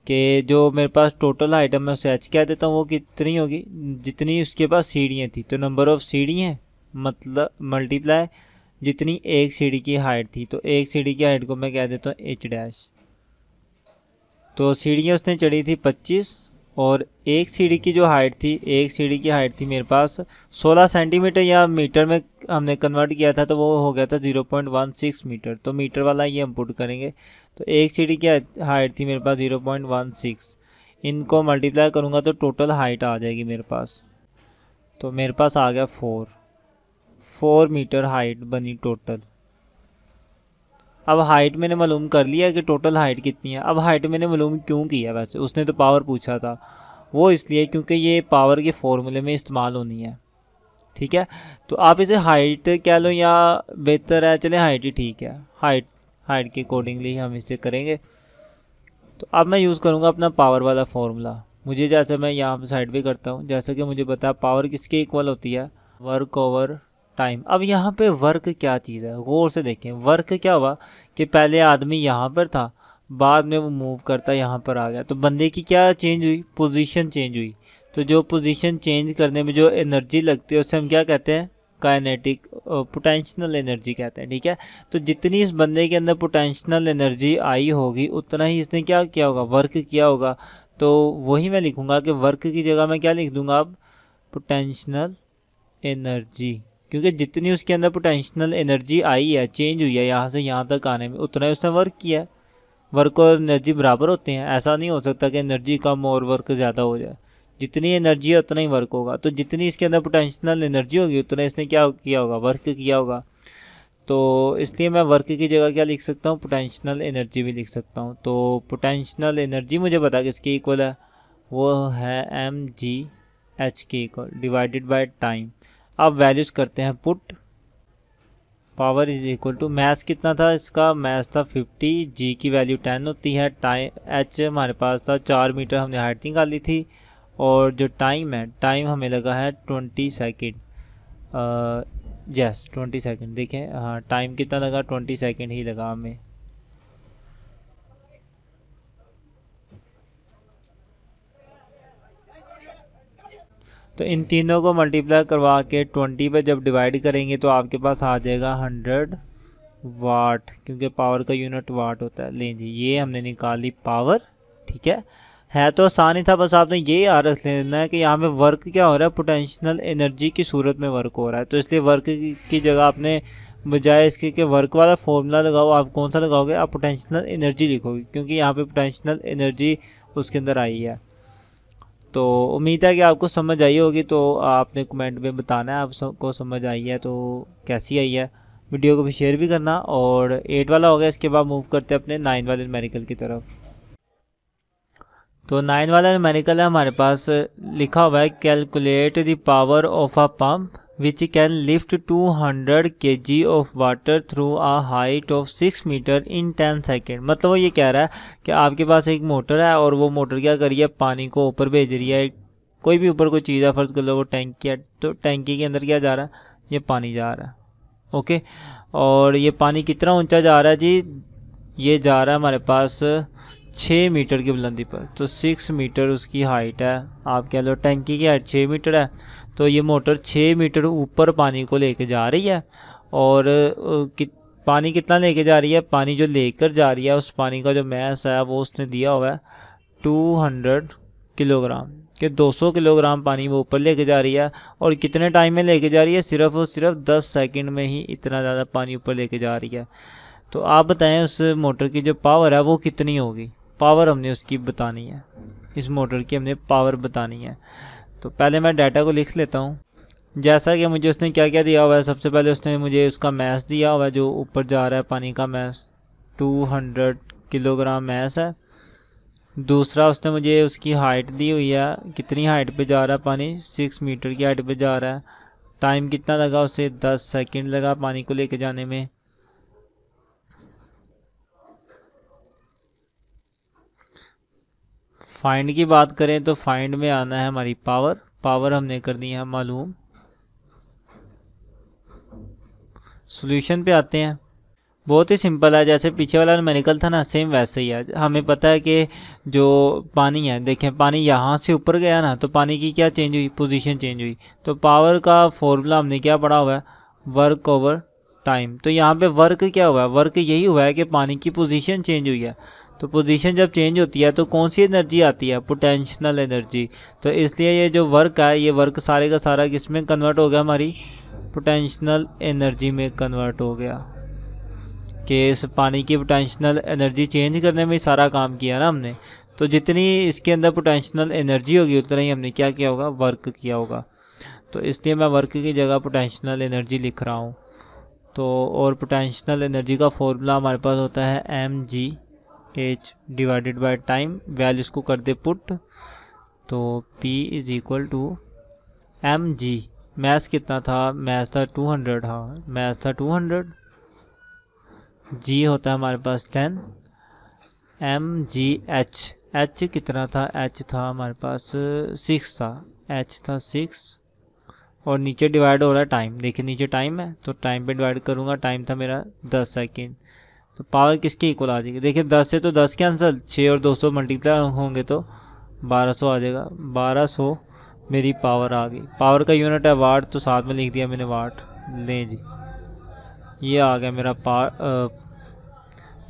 कि जो मेरे पास टोटल आइटम मैं उसे एच कह देता हूँ वो कितनी होगी जितनी उसके पास सीढ़ियाँ थी तो नंबर ऑफ़ सीढ़ियाँ मतलब मल्टीप्लाई जितनी एक सीढ़ी की हाइट थी तो एक सीढ़ी की हाइट को मैं कह देता हूँ एच डैश तो सीढ़ियाँ उसने चढ़ी थी पच्चीस और एक सीढ़ी की जो हाइट थी एक सीढ़ी की हाइट थी मेरे पास 16 सेंटीमीटर या मीटर में हमने कन्वर्ट किया था तो वो हो गया था 0.16 मीटर तो मीटर वाला ये हम पुट करेंगे तो एक सीढ़ी की हाइट थी मेरे पास ज़ीरो पॉइंट वन सिक्स इनको मल्टीप्लाई करूँगा तो टोटल हाइट आ जाएगी मेरे पास तो मेरे पास आ गया फोर फोर मीटर हाइट बनी टोटल अब हाइट मैंने मालूम कर लिया कि टोटल हाइट कितनी है अब हाइट मैंने मालूम क्यों किया वैसे उसने तो पावर पूछा था वो इसलिए क्योंकि ये पावर के फॉर्मूले में इस्तेमाल होनी है ठीक है तो आप इसे हाइट कह लो या बेहतर है चले हाइट ही ठीक है हाइट हाइट के अकॉर्डिंगली हम इसे करेंगे तो अब मैं यूज़ करूँगा अपना पावर वाला फार्मूला मुझे जैसे मैं यहाँ पर साइड भी करता हूँ जैसा कि मुझे बताया पावर किसके इक्वल होती है वर्क ओवर टाइम अब यहाँ पे वर्क क्या चीज़ है गौर से देखें वर्क क्या हुआ कि पहले आदमी यहाँ पर था बाद में वो मूव करता यहाँ पर आ गया तो बंदे की क्या चेंज हुई पोजीशन चेंज हुई तो जो पोजीशन चेंज करने में जो एनर्जी लगती है उसे हम क्या कहते हैं काइनेटिक पोटेंशियल एनर्जी कहते हैं ठीक है तो जितनी इस बंदे के अंदर पोटेंशियल एनर्जी आई होगी उतना ही इसने क्या किया होगा वर्क किया होगा तो वही मैं लिखूंगा कि वर्क की जगह मैं क्या लिख दूंगा अब पोटेंशियल एनर्जी क्योंकि जितनी उसके अंदर पोटेंशियल एनर्जी आई है चेंज हुई है यहाँ से यहाँ तक आने में उतना ही उसने वर्क किया है वर्क और एनर्जी बराबर होते हैं ऐसा नहीं हो सकता कि एनर्जी कम और वर्क ज़्यादा हो जाए जितनी एनर्जी है उतना ही वर्क होगा तो जितनी इसके अंदर पोटेंशनल एनर्जी होगी उतना इसने क्या किया होगा वर्क किया होगा तो इसलिए मैं वर्क की जगह क्या लिख सकता हूँ पोटेंशनल एनर्जी भी लिख सकता हूँ तो पोटेंशनल एनर्जी मुझे पता कि इक्वल है वो है एम जी एच के इक्वल डिवाइडेड बाय टाइम अब वैल्यूज़ करते हैं put power is equal to mass कितना था इसका मैथ था 50 जी की वैल्यू 10 होती है टाइम एच हमारे पास था चार मीटर हमने हाइट निकाली थी और जो टाइम है टाइम हमें लगा है twenty second yes twenty second देखें हाँ टाइम कितना लगा ट्वेंटी सेकेंड ही लगा हमें तो इन तीनों को मल्टीप्लाई करवा के ट्वेंटी पर जब डिवाइड करेंगे तो आपके पास आ जाएगा हंड्रेड वाट क्योंकि पावर का यूनिट वाट होता है लें जी ये हमने निकाली पावर ठीक है है तो आसान ही था बस आपने ये याद रख लेना है कि यहाँ पे वर्क क्या हो रहा है पोटेंशियल एनर्जी की सूरत में वर्क हो रहा है तो इसलिए वर्क की जगह आपने बजाय इसके कि वर्क वाला फॉर्मूला लगाओ आप कौन सा लगाओगे आप पोटेंशियल एनर्जी लिखोगे क्योंकि यहाँ पे पोटेंशियल एनर्जी उसके अंदर आई है तो उम्मीद है कि आपको समझ आई होगी तो आपने कमेंट में बताना है आपको समझ आई है तो कैसी आई है वीडियो को भी शेयर भी करना और एट वाला हो गया इसके बाद मूव करते हैं अपने नाइन वाले मेडिकल की तरफ तो नाइन वाला न्यूमेरिकल है हमारे पास लिखा हुआ है calculate the power of a pump which can lift 200 hundred k g of water through a height of six metre in ten second मतलब वो ये कह रहा है कि आपके पास एक मोटर है और वो मोटर क्या कर रही है पानी को ऊपर भेज रही है कोई भी ऊपर कोई चीज़ है फर्ज कर लो वो टैंकी है तो टैंकी के अंदर क्या जा रहा है ये पानी जा रहा है ओके और ये पानी कितना ऊंचा जा रहा है जी ये जा रहा है हमारे पास छः मीटर की बुलंदी पर तो सिक्स मीटर उसकी हाइट है आप कह लो टंकी की हाइट छः मीटर है तो ये मोटर छः मीटर ऊपर पानी को लेके जा रही है और कि, पानी कितना लेके जा रही है पानी जो लेकर जा रही है उस पानी का जो मैस है वो उसने दिया हुआ है टू हंड्रेड किलोग्राम कि 200 किलोग्राम पानी वो ऊपर लेके जा रही है और कितने टाइम में लेके जा रही है सिर्फ और सिर्फ 10 सेकंड में ही इतना ज़्यादा पानी ऊपर लेके जा रही है तो आप बताएं उस मोटर की जो पावर है वो कितनी होगी पावर हमने उसकी बतानी है इस मोटर की हमने पावर बतानी है तो पहले मैं डाटा को लिख लेता हूँ जैसा कि मुझे उसने क्या क्या दिया हुआ है सबसे पहले उसने मुझे उसका मैस दिया हुआ है जो ऊपर जा रहा है पानी का मैस 200 किलोग्राम मैस है दूसरा उसने मुझे उसकी हाइट दी हुई है कितनी हाइट पे जा रहा है पानी सिक्स मीटर की हाइट पे जा रहा है टाइम कितना लगा उसे दस सेकंड लगा पानी को लेके जाने में फाइंड की बात करें तो फाइंड में आना है हमारी पावर पावर हमने कर दी है मालूम सोल्यूशन पे आते हैं बहुत ही सिंपल है जैसे पीछे वाला न्यूमेरिकल था ना सेम वैसे ही है हमें पता है कि जो पानी है देखें पानी यहाँ से ऊपर गया ना तो पानी की क्या चेंज हुई पोजीशन चेंज हुई तो पावर का फॉर्मूला हमने क्या पढ़ा हुआ है वर्क ओवर टाइम तो यहाँ पे वर्क क्या हुआ है वर्क यही हुआ है कि पानी की पोजीशन चेंज हुई है तो पोजीशन जब चेंज होती है तो कौन सी एनर्जी आती है पोटेंशनल एनर्जी तो इसलिए ये जो वर्क है ये वर्क सारे का सारा किस में कन्वर्ट हो गया हमारी पोटेंशनल एनर्जी में कन्वर्ट हो गया कि इस पानी की पोटेंशनल एनर्जी चेंज करने में सारा काम किया ना हमने तो जितनी इसके अंदर पोटेंशनल एनर्जी होगी उतना ही हमने क्या किया होगा वर्क किया होगा तो इसलिए मैं वर्क की जगह पोटेंशनल एनर्जी लिख रहा हूँ तो और पोटेंशनल एनर्जी का फॉर्मूला हमारे पास होता है m g h divided by time values इसको कर दे पुट तो p is equal to m g mass कितना था मैथ था टू हंड्रेड हाँ मैथ था टू हंड्रेड जी होता है हमारे पास ten m g h h कितना था एच था हमारे पास सिक्स था एच था सिक्स और नीचे डिवाइड हो रहा है टाइम देखिए नीचे टाइम है तो टाइम पे डिवाइड करूँगा टाइम था मेरा दस सेकेंड तो पावर किसके इक्वल आ जाएगी देखिए दस से तो दस आंसर छः और दो सौ मल्टीप्लाई होंगे तो बारह सौ आ जाएगा बारह सौ मेरी पावर आ गई पावर का यूनिट है वाट तो साथ में लिख दिया मैंने वाट लें जी ये आ गया मेरा पा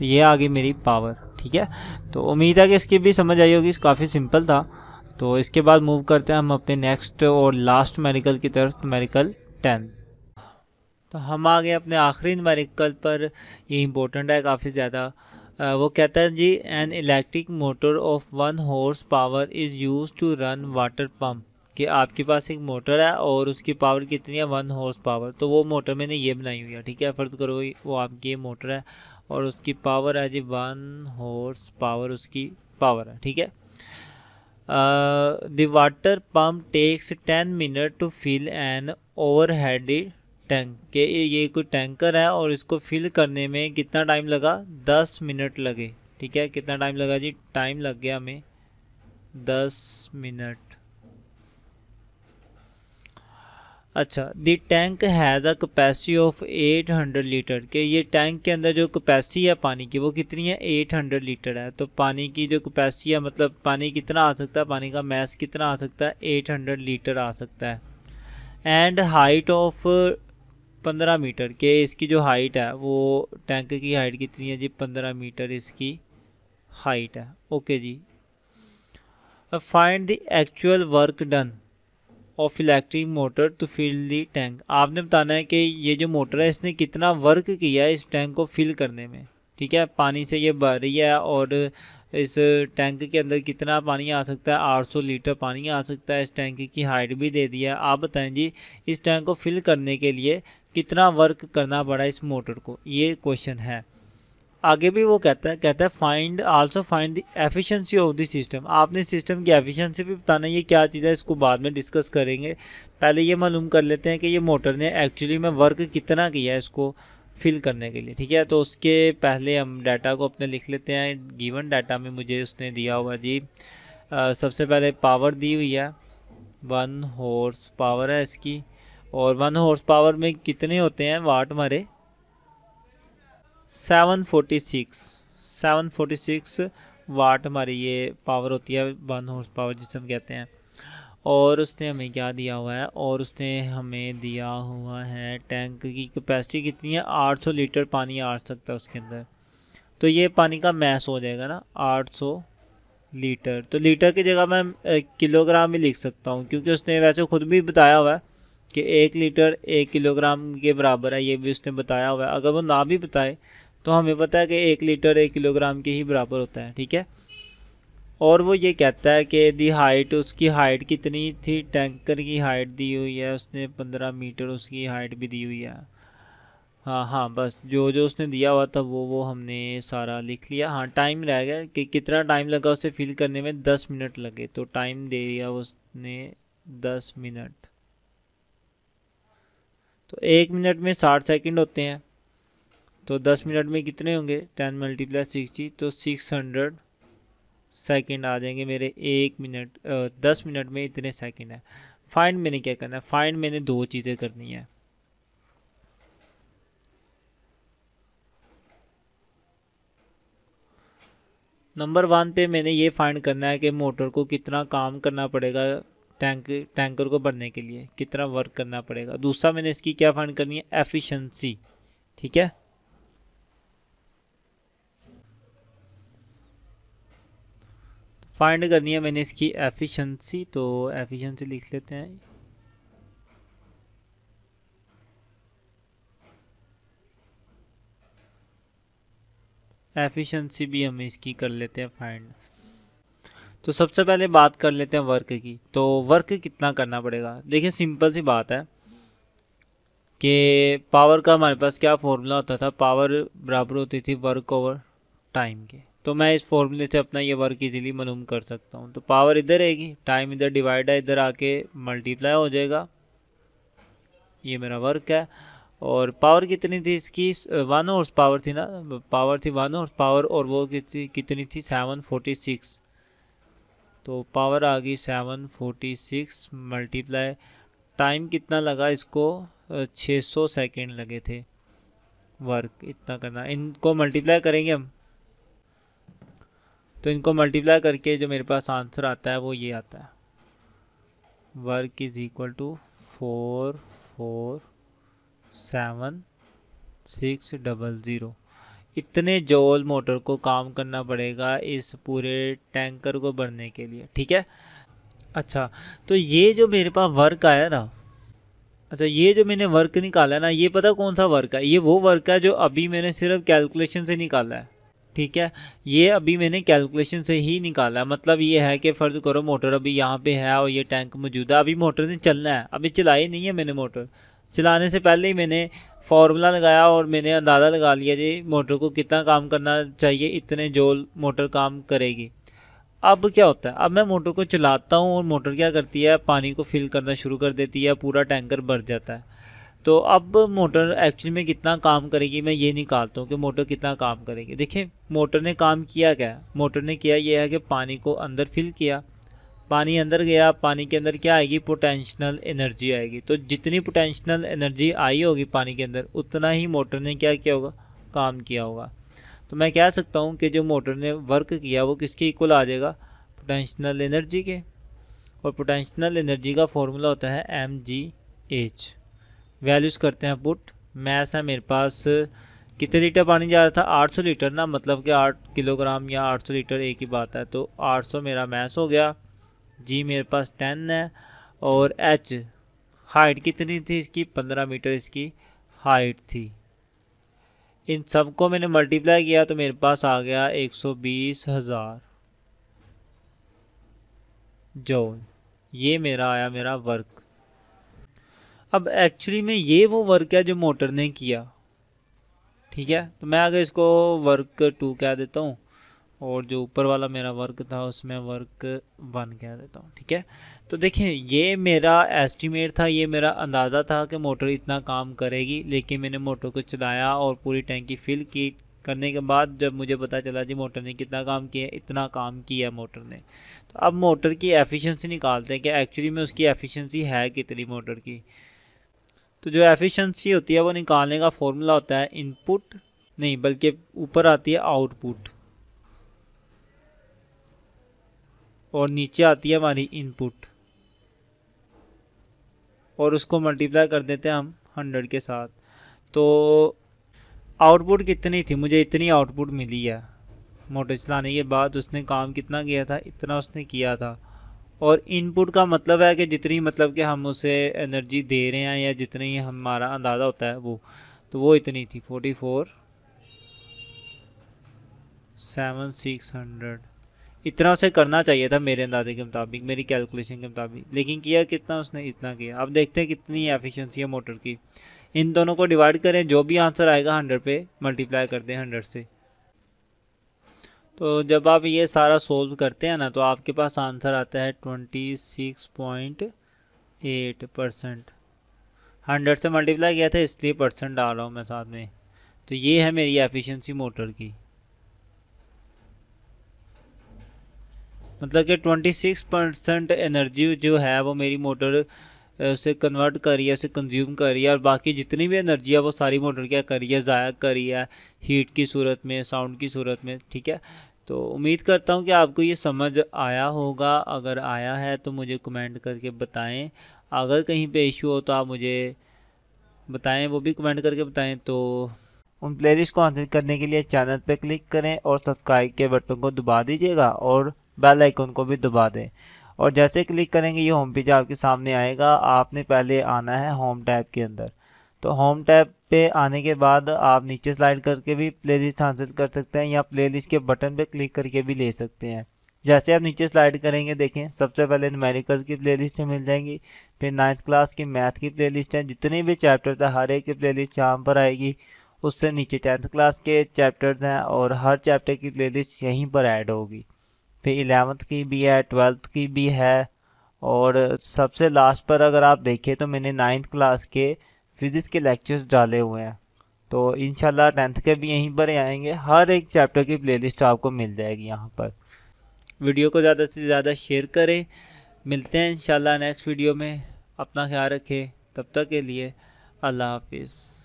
ये आ गई मेरी पावर ठीक है तो उम्मीद है कि इसकी भी समझ आई होगी काफ़ी सिंपल था तो इसके बाद मूव करते हैं हम अपने नेक्स्ट और लास्ट मेडिकल की तरफ मेडिकल टेन तो हम आ गए अपने आखिरी नुमेरिकल पर ये इम्पोर्टेंट है काफ़ी ज़्यादा वो कहता है जी an electric motor of one horse power is use to run water pump कि आपके पास एक मोटर है और उसकी पावर कितनी है वन हॉर्स पावर तो वो मोटर मैंने ये बनाई हुई है ठीक है फ़र्ज़ करो वो आपकी ये मोटर है और उसकी पावर है जी वन हॉर्स पावर उसकी पावर है ठीक है the water pump takes ten minute to fill an overhead tank के ये कोई टैंकर है और इसको फिल करने में कितना टाइम लगा दस मिनट लगे ठीक है कितना टाइम लगा जी टाइम लग गया हमें दस मिनट अच्छा the tank has a capacity of 800 litre के ये टैंक के अंदर जो कैपेसिटी है पानी की वो कितनी है 800 लीटर है तो पानी की जो कैपेसिटी है मतलब पानी कितना आ सकता है पानी का मैस कितना आ सकता है 800 लीटर आ सकता है एंड हाइट ऑफ पंद्रह मीटर के इसकी जो हाइट है वो टैंक की हाइट कितनी है जी पंद्रह मीटर इसकी हाइट है ओके जी find the actual work done of electric motor to fill the tank आपने बताना है कि ये जो मोटर है इसने कितना वर्क किया है इस टैंक को फिल करने में ठीक है पानी से ये भर रही है और इस टैंक के अंदर कितना पानी आ सकता है 800 लीटर पानी आ सकता है इस टैंक की हाइट भी दे दी है आप बताएं जी इस टैंक को फिल करने के लिए कितना वर्क करना पड़ा इस मोटर को ये क्वेश्चन है आगे भी वो कहता है कहता है find also find the efficiency of the system आपने सिस्टम की एफिशिएंसी भी बताना ये क्या चीज़ है इसको बाद में डिस्कस करेंगे पहले ये मालूम कर लेते हैं कि ये मोटर ने एक्चुअली में वर्क कितना किया है इसको फिल करने के लिए ठीक है तो उसके पहले हम डाटा को अपने लिख लेते हैं गिवन डाटा में मुझे उसने दिया हुआ जी आ, सबसे पहले पावर दी हुई है वन हॉर्स पावर है इसकी और वन हॉर्स पावर में कितने होते हैं वाट हमारे seven forty six seven forty six watt हमारी ये पावर होती है वन हॉर्स पावर जिसे हम कहते हैं और उसने हमें क्या दिया हुआ है और उसने हमें दिया हुआ है टैंक की कैपेसिटी कितनी है 800 लीटर पानी आ सकता है उसके अंदर तो ये पानी का मैस हो जाएगा ना 800 लीटर तो लीटर की जगह मैं किलोग्राम ही लिख सकता हूँ क्योंकि उसने वैसे खुद भी बताया हुआ है कि एक लीटर एक किलोग्राम के बराबर है ये भी उसने बताया हुआ है अगर वो ना भी बताए तो हमें पता है कि एक लीटर एक किलोग्राम के ही बराबर होता है ठीक है और वो ये कहता है कि दी हाइट उसकी हाइट कितनी थी टैंकर की हाइट दी हुई है उसने पंद्रह मीटर उसकी हाइट भी दी हुई है हाँ हाँ बस जो जो उसने दिया हुआ था वो वो हमने सारा लिख लिया हाँ टाइम रह गया कि कितना टाइम लगा उसे फिल करने में दस मिनट लगे तो टाइम दे दिया उसने दस मिनट तो एक मिनट में साठ सेकेंड होते हैं तो दस मिनट में कितने होंगे टेन मल्टीप्लस सिक्सटी तो सिक्स हंड्रेड सेकेंड आ जाएंगे मेरे एक मिनट दस मिनट में इतने सेकेंड है फाइंड मैंने क्या करना है फाइंड मैंने दो चीज़ें करनी है नंबर वन पे मैंने ये फाइंड करना है कि मोटर को कितना काम करना पड़ेगा टैंक टैंकर को भरने के लिए कितना वर्क करना पड़ेगा दूसरा मैंने इसकी क्या फाइंड करनी है एफिशिएंसी ठीक है फाइंड करनी है मैंने इसकी एफिशिएंसी तो एफिशिएंसी लिख लेते हैं एफिशिएंसी भी हम इसकी कर लेते हैं फाइंड तो सबसे पहले बात कर लेते हैं वर्क की तो वर्क कितना करना पड़ेगा देखिए सिंपल सी बात है कि पावर का हमारे पास क्या फॉर्मूला होता था पावर बराबर होती थी वर्क ओवर टाइम के तो मैं इस फॉर्मूले से अपना ये वर्क इजीली मालूम कर सकता हूँ तो पावर इधर रहेगी टाइम इधर डिवाइड है इधर आके मल्टीप्लाई हो जाएगा ये मेरा वर्क है और पावर कितनी थी इसकी वन हॉर्स पावर थी ना पावर थी वन हॉर्स पावर और वो कितनी थी सेवन फोर्टी सिक्स तो पावर आ गई seven forty six multiply time कितना लगा इसको छः सौ सेकेंड लगे थे वर्क इतना करना इनको मल्टीप्लाई करेंगे हम तो इनको मल्टीप्लाई करके जो मेरे पास आंसर आता है वो ये आता है work is equal to four four seven six double zero इतने जोल मोटर को काम करना पड़ेगा इस पूरे टैंकर को भरने के लिए ठीक है अच्छा तो ये जो मेरे पास वर्क आया ना अच्छा ये जो मैंने वर्क निकाला ना ये पता कौन सा वर्क है ये वो वर्क है जो अभी मैंने सिर्फ कैलकुलेशन से निकाला है ठीक है ये अभी मैंने कैलकुलेशन से ही निकाला है मतलब ये है कि फ़र्ज़ करो मोटर अभी यहाँ पे है और ये टैंक मौजूद है अभी मोटर ने चलना है अभी चलाई नहीं है मैंने मोटर चलाने से पहले ही मैंने फार्मूला लगाया और मैंने अंदाज़ा लगा लिया जी मोटर को कितना काम करना चाहिए इतने जोल मोटर काम करेगी अब क्या होता है अब मैं मोटर को चलाता हूँ और मोटर क्या करती है पानी को फिल करना शुरू कर देती है पूरा टैंकर भर जाता है तो अब मोटर एक्चुअल में कितना काम करेगी मैं ये निकालता हूँ कि मोटर कितना काम करेगी देखिए मोटर ने काम किया क्या मोटर ने किया ये है कि पानी को अंदर फिल किया पानी अंदर गया पानी के अंदर क्या आएगी पोटेंशनल एनर्जी आएगी तो जितनी पोटेंशनल एनर्जी आई होगी पानी के अंदर उतना ही मोटर ने क्या किया होगा काम किया होगा तो मैं कह सकता हूँ कि जो मोटर ने वर्क किया वो किसके इक्वल आ जाएगा पोटेंशनल एनर्जी के और पोटेंशनल एनर्जी का फॉर्मूला होता है एम जी एच वैल्यूज़ करते हैं पुट मैस है मेरे पास कितने लीटर पानी जा रहा था 800 लीटर ना मतलब कि 8 किलोग्राम या 800 लीटर एक ही बात है तो 800 मेरा मैस हो गया जी मेरे पास टेन है और एच हाइट कितनी थी इसकी पंद्रह मीटर इसकी हाइट थी इन सब को मैंने मल्टीप्लाई किया तो मेरे पास आ गया एक सौ बीस हज़ार जो ये मेरा आया मेरा वर्क अब एक्चुअली में ये वो वर्क है जो मोटर ने किया ठीक है तो मैं अगर इसको वर्क टू कह देता हूँ और जो ऊपर वाला मेरा वर्क था उसमें वर्क वन कह देता हूँ ठीक है तो देखिए ये मेरा एस्टीमेट था ये मेरा अंदाज़ा था कि मोटर इतना काम करेगी लेकिन मैंने मोटर को चलाया और पूरी टैंकी फिल की करने के बाद जब मुझे पता चला जी मोटर ने कितना काम किया इतना काम किया मोटर ने तो अब मोटर की एफिशिएंसी निकालते हैं कि एक्चुअली में उसकी एफिशिएंसी है कितनी मोटर की तो जो एफिशिएंसी होती है वो निकालने का फॉर्मूला होता है इनपुट नहीं बल्कि ऊपर आती है आउटपुट और नीचे आती है हमारी इनपुट और उसको मल्टीप्लाई कर देते हैं हम हंड्रेड के साथ तो आउटपुट कितनी थी मुझे इतनी आउटपुट मिली है मोटर चलाने के बाद उसने काम कितना किया था इतना उसने किया था और इनपुट का मतलब है कि जितनी मतलब कि हम उसे एनर्जी दे रहे हैं या जितनी हमारा अंदाज़ा होता है वो तो वो इतनी थी forty four seven six hundred इतना उसे करना चाहिए था मेरे अंदाजे के मुताबिक मेरी कैलकुलेशन के मुताबिक लेकिन किया कितना उसने इतना किया अब देखते हैं कितनी एफिशिएंसी है मोटर की इन दोनों को डिवाइड करें जो भी आंसर आएगा हंड्रेड पे मल्टीप्लाई कर दें हंड्रेड से तो जब आप ये सारा सोल्व करते हैं ना तो आपके पास आंसर आता है twenty six point eight percent hundred से मल्टीप्लाई किया था इसलिए परसेंट डाल रहा हूँ मैं साथ में तो ये है मेरी एफिशिएंसी मोटर की मतलब कि 26 परसेंट एनर्जी जो है वो मेरी मोटर उसे कन्वर्ट कर रही है उसे कंज्यूम कर रही है और बाकी जितनी भी एनर्जी है वो सारी मोटर क्या करी है ज़ाया करी है हीट की सूरत में साउंड की सूरत में ठीक है तो उम्मीद करता हूँ कि आपको ये समझ आया होगा अगर आया है तो मुझे कमेंट करके बताएं अगर कहीं पे इशू हो तो आप मुझे बताएं वो भी कमेंट करके बताएं तो उन प्लेलिस्ट को हासिल करने के लिए चैनल पर क्लिक करें और सब्सक्राइब के बटन को दबा दीजिएगा और बेल आइकन को भी दबा दें और जैसे क्लिक करेंगे ये होम पेज आपके सामने आएगा आपने पहले आना है होम टैब के अंदर तो होम टैब पे आने के बाद आप नीचे स्लाइड करके भी प्लेलिस्ट हासिल कर सकते हैं या प्लेलिस्ट के बटन पे क्लिक करके भी ले सकते हैं जैसे आप नीचे स्लाइड करेंगे देखें सबसे पहले न्यूमेरिकल्स की लिस्ट मिल जाएंगी फिर नाइन्थ क्लास की मैथ की लिस्ट हैं जितने भी चैप्टर हैं हर एक की लिस्ट यहाँ पर आएगी उससे नीचे टेंथ क्लास के चैप्टर्स हैं और हर चैप्टर की प्लेलिस्ट यहीं पर ऐड होगी फिर एलेवंथ की भी है ट्वेल्थ की भी है और सबसे लास्ट पर अगर आप देखें तो मैंने नाइन्थ क्लास के फ़िज़िक्स के लेक्चर्स डाले हुए हैं तो इन टेंथ के भी यहीं पर आएंगे हर एक चैप्टर की प्लेलिस्ट आपको मिल जाएगी यहाँ पर वीडियो को ज़्यादा से ज़्यादा शेयर करें मिलते हैं इन नेक्स्ट वीडियो में अपना ख्याल रखें तब तक के लिए अल्लाह हाफिज़